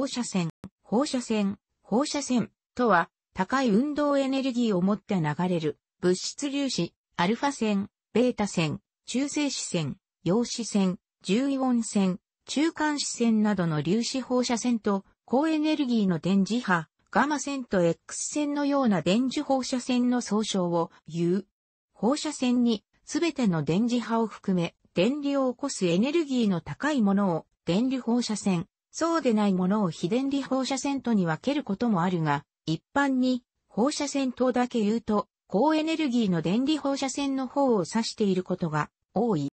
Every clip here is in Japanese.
放射線、放射線、放射線とは、高い運動エネルギーを持って流れる物質粒子、アルファ線、ベータ線、中性子線、陽子線、重イオン線、中間子線などの粒子放射線と高エネルギーの電磁波、ガマ線と X 線のような電磁放射線の総称を言う。放射線にすべての電磁波を含め電流を起こすエネルギーの高いものを電流放射線、そうでないものを非電離放射線とに分けることもあるが、一般に放射線とだけ言うと、高エネルギーの電離放射線の方を指していることが多い。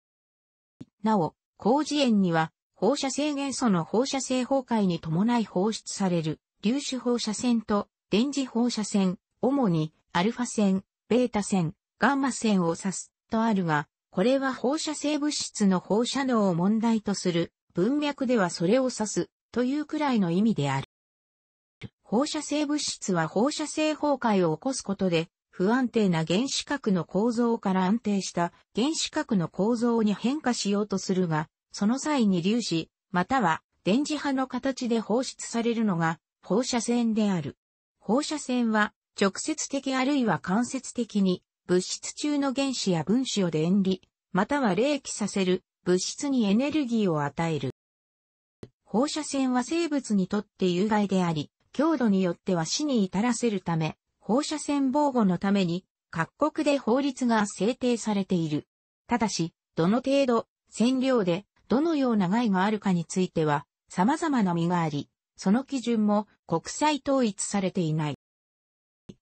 なお、高次元には放射性元素の放射性崩壊に伴い放出される粒子放射線と電磁放射線、主にアルファ線、ベータ線、ガンマ線を指すとあるが、これは放射性物質の放射能を問題とする文脈ではそれを指す、というくらいの意味である。放射性物質は放射性崩壊を起こすことで、不安定な原子核の構造から安定した原子核の構造に変化しようとするが、その際に粒子、または電磁波の形で放出されるのが放射線である。放射線は直接的あるいは間接的に物質中の原子や分子を電離、または冷気させる物質にエネルギーを与える。放射線は生物にとって有害であり、強度によっては死に至らせるため、放射線防護のために各国で法律が制定されている。ただし、どの程度、線量で、どのような害があるかについては、様々な身があり、その基準も国際統一されていない。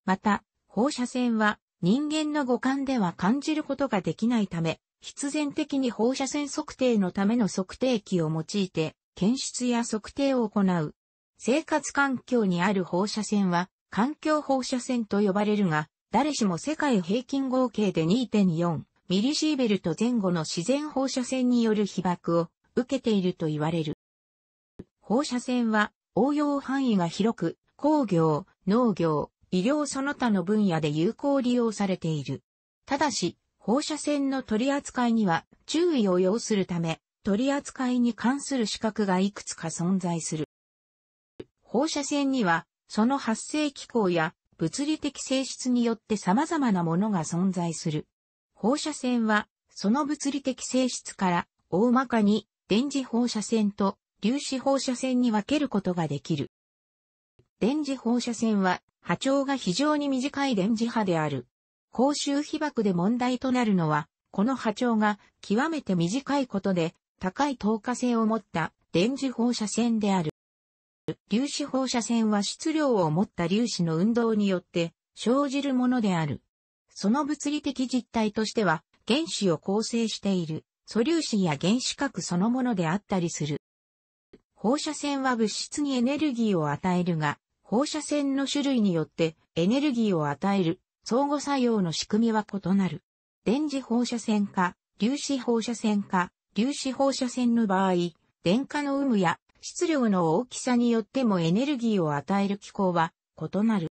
また、放射線は人間の五感では感じることができないため、必然的に放射線測定のための測定器を用いて検出や測定を行う。生活環境にある放射線は、環境放射線と呼ばれるが、誰しも世界平均合計で2.4ミリシーベルト前後の自然放射線による被爆を受けていると言われる。放射線は応用範囲が広く、工業、農業、医療その他の分野で有効利用されている。ただし、放射線の取り扱いには注意を要するため、取扱いに関する資格がいくつか存在する。放射線には、その発生機構や物理的性質によって様々なものが存在する。放射線は、その物理的性質から、大まかに電磁放射線と粒子放射線に分けることができる。電磁放射線は波長が非常に短い電磁波である。公衆被爆で問題となるのは、この波長が極めて短いことで、高い透過性を持った電磁放射線である。粒子放射線は質量を持った粒子の運動によって生じるものである。その物理的実態としては原子を構成している素粒子や原子核そのものであったりする。放射線は物質にエネルギーを与えるが、放射線の種類によってエネルギーを与える相互作用の仕組みは異なる。電磁放射線か、粒子放射線か、粒子放射線の場合、電荷の有無や質量の大きさによってもエネルギーを与える機構は異なる。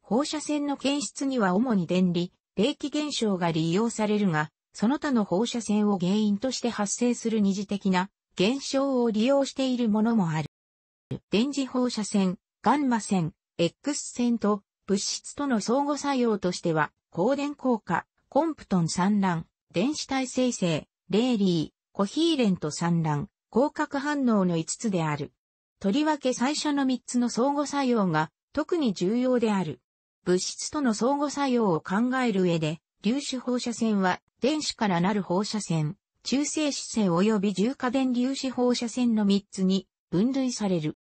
放射線の検出には主に電離、冷気現象が利用されるが、その他の放射線を原因として発生する二次的な現象を利用しているものもある。電磁放射線、ガンマ線、X 線と物質との相互作用としては、光電効果、コンプトン散乱、電子体生成、レーリー、コヒーレント産卵、合格反応の5つである。とりわけ最初の3つの相互作用が特に重要である。物質との相互作用を考える上で、粒子放射線は電子からなる放射線、中性子線及び重過電粒子放射線の3つに分類される。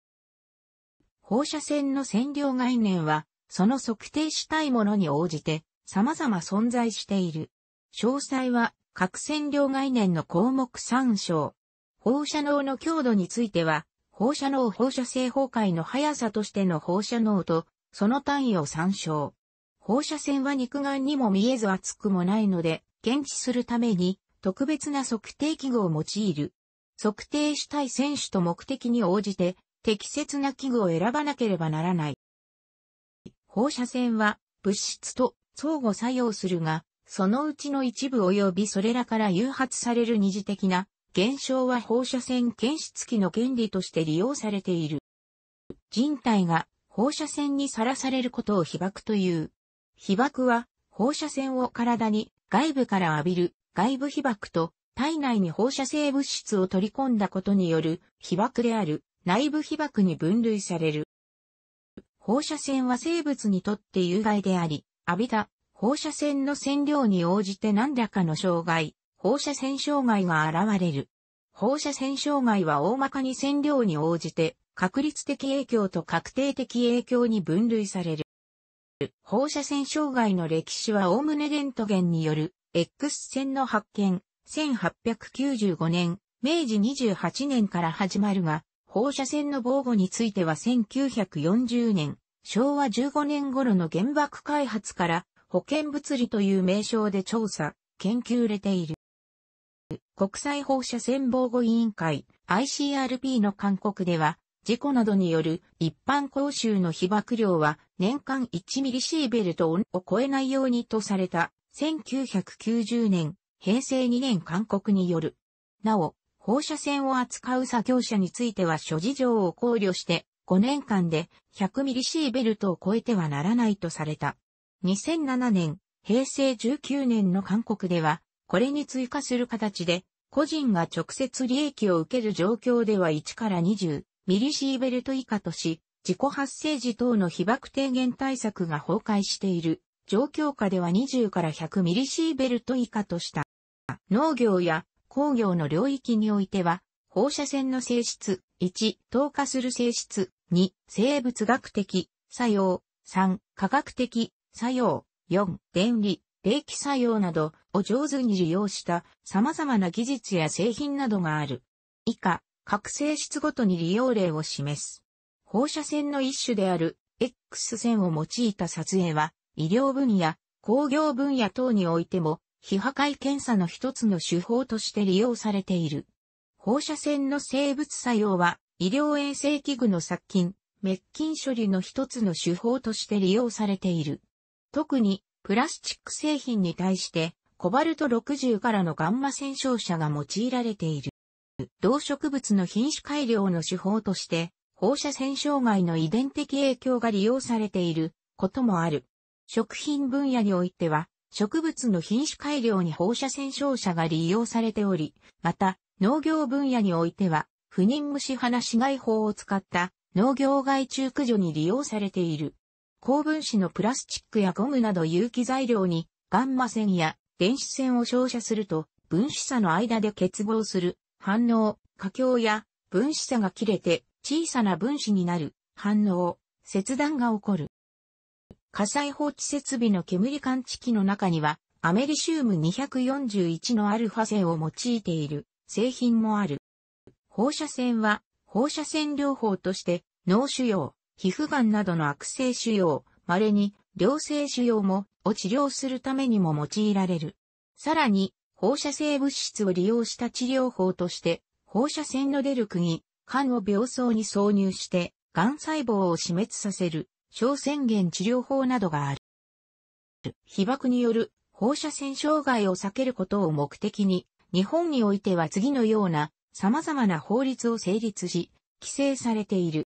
放射線の線量概念は、その測定したいものに応じて様々存在している。詳細は核線量概念の項目参照。放射能の強度については、放射能放射性崩壊の速さとしての放射能と、その単位を参照。放射線は肉眼にも見えず熱くもないので、検知するために特別な測定器具を用いる。測定したい選手と目的に応じて適切な器具を選ばなければならない。放射線は物質と相互作用するが、そのうちの一部及びそれらから誘発される二次的な現象は放射線検出器の権利として利用されている。人体が放射線にさらされることを被爆という。被爆は放射線を体に外部から浴びる外部被爆と体内に放射性物質を取り込んだことによる被爆である内部被爆に分類される。放射線は生物にとって有害であり、浴びた放射線の線量に応じて何らかの障害、放射線障害が現れる。放射線障害は大まかに線量に応じて、確率的影響と確定的影響に分類される。放射線障害の歴史は概ねレントゲンによる X 線の発見、1895年、明治28年から始まるが、放射線の防護については1940年、昭和15年頃の原爆開発から保健物理という名称で調査、研究れている。国際放射線防護委員会 ICRP の勧告では、事故などによる一般講習の被曝量は年間1ミリシーベルトを超えないようにとされた1990年、平成2年勧告による。なお、放射線を扱う作業者については諸事情を考慮して5年間で100ミリシーベルトを超えてはならないとされた。2007年、平成19年の韓国では、これに追加する形で、個人が直接利益を受ける状況では1から20ミリシーベルト以下とし、自己発生時等の被爆低減対策が崩壊している状況下では20から100ミリシーベルト以下とした。農業や工業の領域においては、放射線の性質、1、透過する性質、2、生物学的作用、3、科学的作用、4、電離、冷気作用などを上手に利用した様々な技術や製品などがある。以下、各性質ごとに利用例を示す。放射線の一種である X 線を用いた撮影は、医療分野、工業分野等においても、非破壊検査の一つの手法として利用されている。放射線の生物作用は、医療衛生器具の殺菌、滅菌処理の一つの手法として利用されている。特にプラスチック製品に対してコバルト60からのガンマ線照射が用いられている。動植物の品種改良の手法として放射線障害の遺伝的影響が利用されていることもある。食品分野においては植物の品種改良に放射線照射が利用されており、また農業分野においては不妊虫花死害法を使った農業害虫駆除に利用されている。高分子のプラスチックやゴムなど有機材料にガンマ線や電子線を照射すると分子差の間で結合する反応、過強や分子差が切れて小さな分子になる反応、切断が起こる。火災放置設備の煙感知器の中にはアメリシウム241のアルファ線を用いている製品もある。放射線は放射線療法として脳腫瘍、皮膚がんなどの悪性腫瘍、稀に良性腫瘍もを治療するためにも用いられる。さらに、放射性物質を利用した治療法として、放射線の出る釘、管を病巣に挿入して、癌細胞を死滅させる、小宣言治療法などがある。被爆による放射線障害を避けることを目的に、日本においては次のような様々な法律を成立し、規制されている。